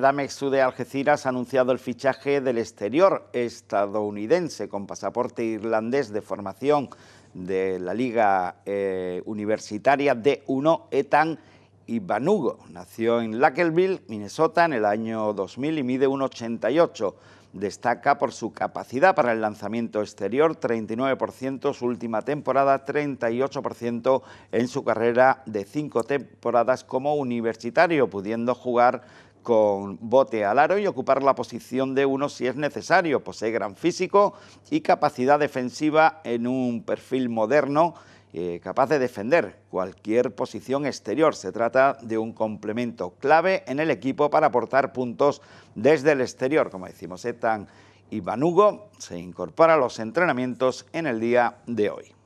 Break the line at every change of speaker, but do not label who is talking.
Damex de Algeciras ha anunciado el fichaje del exterior estadounidense con pasaporte irlandés de formación de la Liga eh, Universitaria D1, Etan Ibanugo. Nació en Lackelville, Minnesota, en el año 2000 y mide 1,88. Destaca por su capacidad para el lanzamiento exterior, 39% su última temporada, 38% en su carrera de cinco temporadas como universitario, pudiendo jugar con bote al aro y ocupar la posición de uno si es necesario. Posee gran físico y capacidad defensiva en un perfil moderno eh, capaz de defender cualquier posición exterior. Se trata de un complemento clave en el equipo para aportar puntos desde el exterior. Como decimos, Etan y se incorpora a los entrenamientos en el día de hoy.